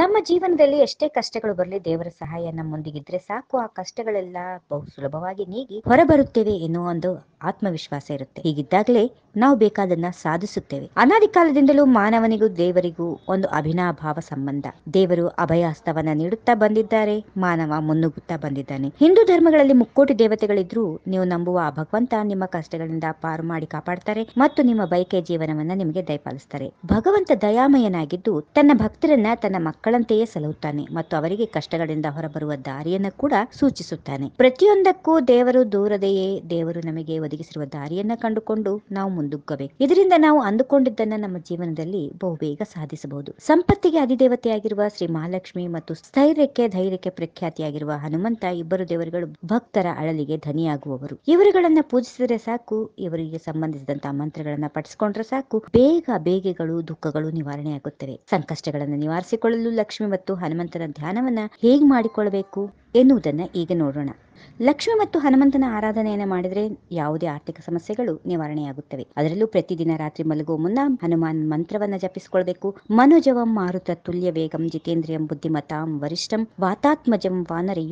ನಮ್ಮ ಜೀವನದಲ್ಲಿ ಎಷ್ಟೇ ಕಷ್ಟಗಳು ಬರಲಿ ದೇವರ ಸಹಾಯ ನಮ್ಮೊಂದಿಗಿದ್ರೆ ಸಾಕು ಆ ಕಷ್ಟಗಳೆಲ್ಲ ಬಹು ಸುಲಭವಾಗಿ ನೀಗಿ ಹೊರಬರುತ್ತೇವೆ ಎನ್ನುವ ಒಂದು ಆತ್ಮವಿಶ್ವಾಸ ಇರುತ್ತೆ ಹೀಗಿದ್ದಾಗಲೇ ನಾವು ಬೇಕಾದನ್ನ ಸಾಧಿಸುತ್ತೇವೆ ಅನಾದಿ ಕಾಲದಿಂದಲೂ ಮಾನವನಿಗೂ ದೇವರಿಗೂ ಒಂದು ಅಭಿನಾಭಾವ ಸಂಬಂಧ ದೇವರು ಅಭಯಾಸ್ತವನ್ನ ನೀಡುತ್ತಾ ಬಂದಿದ್ದಾರೆ ಮಾನವ ಮುನ್ನುಗ್ಗುತ್ತಾ ಬಂದಿದ್ದಾನೆ ಹಿಂದೂ ಧರ್ಮಗಳಲ್ಲಿ ಮುಕ್ಕೋಟಿ ದೇವತೆಗಳಿದ್ರೂ ನೀವು ನಂಬುವ ಆ ಭಗವಂತ ನಿಮ್ಮ ಕಷ್ಟಗಳಿಂದ ಪಾರು ಮಾಡಿ ಕಾಪಾಡ್ತಾರೆ ಮತ್ತು ನಿಮ್ಮ ಬೈಕೆ ಜೀವನವನ್ನ ನಿಮಗೆ ದಯಪಾಲಿಸ್ತಾರೆ ಭಗವಂತ ದಯಾಮಯನಾಗಿದ್ದು ತನ್ನ ಭಕ್ತರನ್ನ ತನ್ನ ಮಕ್ಕಳ ಮಕ್ಕಳಂತೆಯೇ ಸಲಹುತ್ತಾನೆ ಮತ್ತು ಅವರಿಗೆ ಕಷ್ಟಗಳಿಂದ ಹೊರಬರುವ ದಾರಿಯನ್ನು ಕೂಡ ಸೂಚಿಸುತ್ತಾನೆ ಪ್ರತಿಯೊಂದಕ್ಕೂ ದೇವರು ದೂರದೆಯೇ ದೇವರು ನಮಗೆ ಒದಗಿಸಿರುವ ದಾರಿಯನ್ನ ಕಂಡುಕೊಂಡು ನಾವು ಮುಂದುಗ್ಗಬೇಕು ಇದರಿಂದ ನಾವು ಅಂದುಕೊಂಡಿದ್ದನ್ನ ನಮ್ಮ ಜೀವನದಲ್ಲಿ ಬಹುಬೇಗ ಸಾಧಿಸಬಹುದು ಸಂಪತ್ತಿಗೆ ಅಧಿದೇವತೆಯಾಗಿರುವ ಶ್ರೀ ಮಹಾಲಕ್ಷ್ಮಿ ಮತ್ತು ಸ್ಥೈರ್ಯಕ್ಕೆ ಧೈರ್ಯಕ್ಕೆ ಪ್ರಖ್ಯಾತಿಯಾಗಿರುವ ಹನುಮಂತ ಇಬ್ಬರು ದೇವರುಗಳು ಭಕ್ತರ ಅಳಲಿಗೆ ಧನಿಯಾಗುವವರು ಇವರುಗಳನ್ನ ಪೂಜಿಸಿದರೆ ಸಾಕು ಇವರಿಗೆ ಸಂಬಂಧಿಸಿದಂತಹ ಮಂತ್ರಗಳನ್ನ ಪಠಿಸಿಕೊಂಡ್ರೆ ಸಾಕು ಬೇಗ ಬೇಗಗಳು ದುಃಖಗಳು ನಿವಾರಣೆಯಾಗುತ್ತವೆ ಸಂಕಷ್ಟಗಳನ್ನು ನಿವಾರಿಸಿಕೊಳ್ಳಲು ಲಕ್ಷ್ಮಿ ಮತ್ತು ಹನುಮಂತನ ಧ್ಯಾನವನ್ನ ಹೇಗೆ ಮಾಡಿಕೊಳ್ಬೇಕು ಎನ್ನುವುದನ್ನ ಈಗ ನೋಡೋಣ ಲಕ್ಷ್ಮಿ ಮತ್ತು ಹನುಮಂತನ ಆರಾಧನೆಯನ್ನು ಮಾಡಿದರೆ ಯಾವುದೇ ಆರ್ಥಿಕ ಸಮಸ್ಯೆಗಳು ನಿವಾರಣೆಯಾಗುತ್ತವೆ ಅದರಲ್ಲೂ ಪ್ರತಿದಿನ ರಾತ್ರಿ ಮಲಗುವ ಮುನ್ನ ಹನುಮಾನ್ ಮಂತ್ರವನ್ನ ಜಪಿಸಿಕೊಳ್ಬೇಕು ಮನೋಜವಂ ಮಾರುತ ತುಲ್ಯ ವೇಗಂ ಜಿತೇಂದ್ರಿಯಂ ಬುದ್ಧಿಮತಾಂ ವರಿಷ್ಠಂ ವಾತಾತ್ಮಜಂ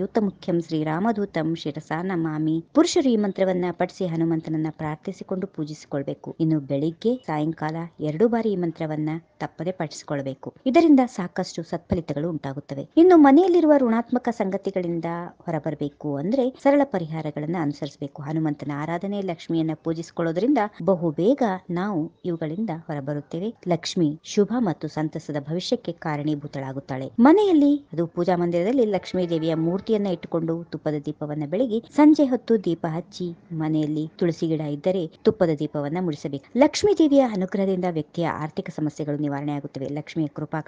ಯೂತ ಮುಖ್ಯಂ ಶ್ರೀರಾಮಧೂತಂ ಶಿರಸಾ ನಮಾಮಿ ಪುರುಷರು ಈ ಮಂತ್ರವನ್ನ ಪಠಿಸಿ ಹನುಮಂತನನ್ನ ಪ್ರಾರ್ಥಿಸಿಕೊಂಡು ಪೂಜಿಸಿಕೊಳ್ಬೇಕು ಇನ್ನು ಬೆಳಿಗ್ಗೆ ಸಾಯಂಕಾಲ ಎರಡು ಬಾರಿ ಈ ಮಂತ್ರವನ್ನ ತಪ್ಪದೆ ಪಠಿಸಿಕೊಳ್ಬೇಕು ಇದರಿಂದ ಸಾಕಷ್ಟು ಸತ್ಫಲಿತಗಳು ಉಂಟಾಗುತ್ತವೆ ಇನ್ನು ಮನೆಯಲ್ಲಿರುವ ಋಣಾತ್ಮಕ ಸಂಗತಿಗಳಿಂದ ಹೊರಬರಬೇಕು ಅಂದ್ರೆ ಅಂದ್ರೆ ಸರಳ ಪರಿಹಾರಗಳನ್ನ ಅನುಸರಿಸಬೇಕು ಹನುಮಂತನ ಆರಾಧನೆ ಲಕ್ಷ್ಮಿಯನ್ನ ಪೂಜಿಸಿಕೊಳ್ಳೋದ್ರಿಂದ ಬಹುಬೇಗ ನಾವು ಇವುಗಳಿಂದ ಹೊರಬರುತ್ತೇವೆ ಲಕ್ಷ್ಮಿ ಶುಭ ಮತ್ತು ಸಂತಸದ ಭವಿಷ್ಯಕ್ಕೆ ಕಾರಣೀಭೂತಳಾಗುತ್ತಾಳೆ ಮನೆಯಲ್ಲಿ ಅದು ಪೂಜಾ ಮಂದಿರದಲ್ಲಿ ಲಕ್ಷ್ಮೀ ದೇವಿಯ ಮೂರ್ತಿಯನ್ನ ಇಟ್ಟುಕೊಂಡು ತುಪ್ಪದ ದೀಪವನ್ನ ಬೆಳಗಿ ಸಂಜೆ ಹೊತ್ತು ದೀಪ ಹಚ್ಚಿ ಮನೆಯಲ್ಲಿ ತುಳಸಿ ಗಿಡ ಇದ್ದರೆ ತುಪ್ಪದ ದೀಪವನ್ನ ಮುಡಿಸಬೇಕು ಲಕ್ಷ್ಮೀ ದೇವಿಯ ಅನುಗ್ರಹದಿಂದ ವ್ಯಕ್ತಿಯ ಆರ್ಥಿಕ ಸಮಸ್ಯೆಗಳು ನಿವಾರಣೆಯಾಗುತ್ತವೆ ಲಕ್ಷ್ಮಿಯ ಕೃಪಾ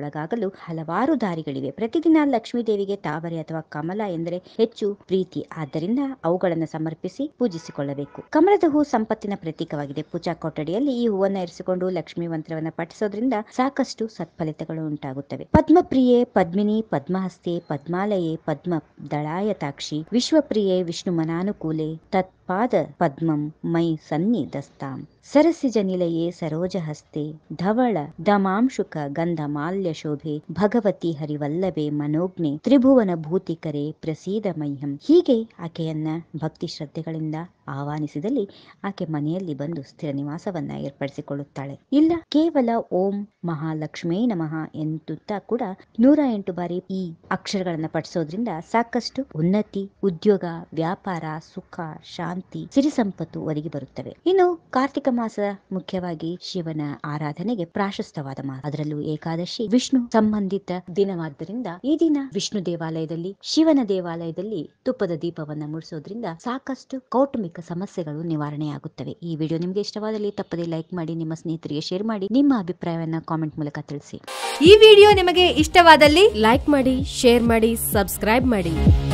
ಒಳಗಾಗಲು ಹಲವಾರು ದಾರಿಗಳಿವೆ ಪ್ರತಿದಿನ ಲಕ್ಷ್ಮೀ ದೇವಿಗೆ ತಾವರೆ ಅಥವಾ ಕಮಲ ಎಂದರೆ ಹೆಚ್ಚು ಪ್ರೀತಿ ಆದ್ದರಿಂದ ಅವುಗಳನ್ನು ಸಮರ್ಪಿಸಿ ಪೂಜಿಸಿಕೊಳ್ಳಬೇಕು ಕಮಲದ ಹೂ ಸಂಪತ್ತಿನ ಪ್ರತೀಕವಾಗಿದೆ ಪೂಜಾ ಕೊಠಡಿಯಲ್ಲಿ ಈ ಹೂವನ್ನು ಇರಿಸಿಕೊಂಡು ಲಕ್ಷ್ಮೀ ಮಂತ್ರವನ್ನು ಪಠಿಸೋದ್ರಿಂದ ಸಾಕಷ್ಟು ಸತ್ಫಲಿತಗಳು ಉಂಟಾಗುತ್ತವೆ ಪದ್ಮಪ್ರಿಯೆ ಪದ್ಮಿನಿ ಪದ್ಮಹಸ್ತೆ ಪದ್ಮಾಲಯೆ ಪದ್ಮ ದಳಾಯತಾಕ್ಷಿ ವಿಶ್ವಪ್ರಿಯೆ ವಿಷ್ಣು ಮನಾನುಕೂಲೆ ತತ್ ಪದ್ಮಂ ಮೈ ನಿಲಯೇ ಸರೋಜ ಹಸ್ತೆ ಧವಳ ದಮಾಂಶುಕ ಗಂಧ ಮಾಲ್ಯ ಶೋಭೆ ಭಗವತಿ ಹರಿವಲ್ಲಭೆ ಮನೋಜ್ಞೆ ತ್ರಿಭುವನ ಭೂತಿಕರೆ ಪ್ರಸೀದ ಮಹ್ಯಂ ಹೀಗೆ ಆಕೆಯನ್ನ ಭಕ್ತಿ ಶ್ರದ್ಧೆಗಳಿಂದ ಆಹ್ವಾನಿಸಿದಲ್ಲಿ ಆಕೆ ಮನೆಯಲ್ಲಿ ಬಂದು ಸ್ಥಿರ ನಿವಾಸವನ್ನ ಏರ್ಪಡಿಸಿಕೊಳ್ಳುತ್ತಾಳೆ ಇಲ್ಲ ಕೇವಲ ಓಂ ಮಹಾಲಕ್ಷ್ಮೇ ನಮಃ ಎಂತುತ್ತಾ ಕೂಡ ನೂರ ಎಂಟು ಬಾರಿ ಈ ಅಕ್ಷರಗಳನ್ನ ಪಠಿಸೋದ್ರಿಂದ ಸಾಕಷ್ಟು ಉನ್ನತಿ ಉದ್ಯೋಗ ವ್ಯಾಪಾರ ಸುಖ ಶಾಂತಿ ಶಾಂತಿ ಸಿರಿ ಸಂಪತ್ತು ಒದಗಿ ಬರುತ್ತವೆ ಇನ್ನು ಕಾರ್ತಿಕ ಮಾಸ ಮುಖ್ಯವಾಗಿ ಶಿವನ ಆರಾಧನೆಗೆ ಪ್ರಾಶಸ್ತವಾದ ಮಾಸ ಅದರಲ್ಲೂ ಏಕಾದಶಿ ವಿಷ್ಣು ಸಂಬಂಧಿತ ದಿನವಾದ್ದರಿಂದ ಈ ದಿನ ವಿಷ್ಣು ದೇವಾಲಯದಲ್ಲಿ ಶಿವನ ದೇವಾಲಯದಲ್ಲಿ ತುಪ್ಪದ ದೀಪವನ್ನು ಮುಡಿಸೋದ್ರಿಂದ ಸಾಕಷ್ಟು ಕೌಟುಂಬಿಕ ಸಮಸ್ಯೆಗಳು ನಿವಾರಣೆಯಾಗುತ್ತವೆ ಈ ವಿಡಿಯೋ ನಿಮ್ಗೆ ಇಷ್ಟವಾದಲ್ಲಿ ತಪ್ಪದೇ ಲೈಕ್ ಮಾಡಿ ನಿಮ್ಮ ಸ್ನೇಹಿತರಿಗೆ ಶೇರ್ ಮಾಡಿ ನಿಮ್ಮ ಅಭಿಪ್ರಾಯವನ್ನ ಕಾಮೆಂಟ್ ಮೂಲಕ ತಿಳಿಸಿ ಈ ವಿಡಿಯೋ ನಿಮಗೆ ಇಷ್ಟವಾದಲ್ಲಿ ಲೈಕ್ ಮಾಡಿ ಶೇರ್ ಮಾಡಿ ಸಬ್ಸ್ಕ್ರೈಬ್ ಮಾಡಿ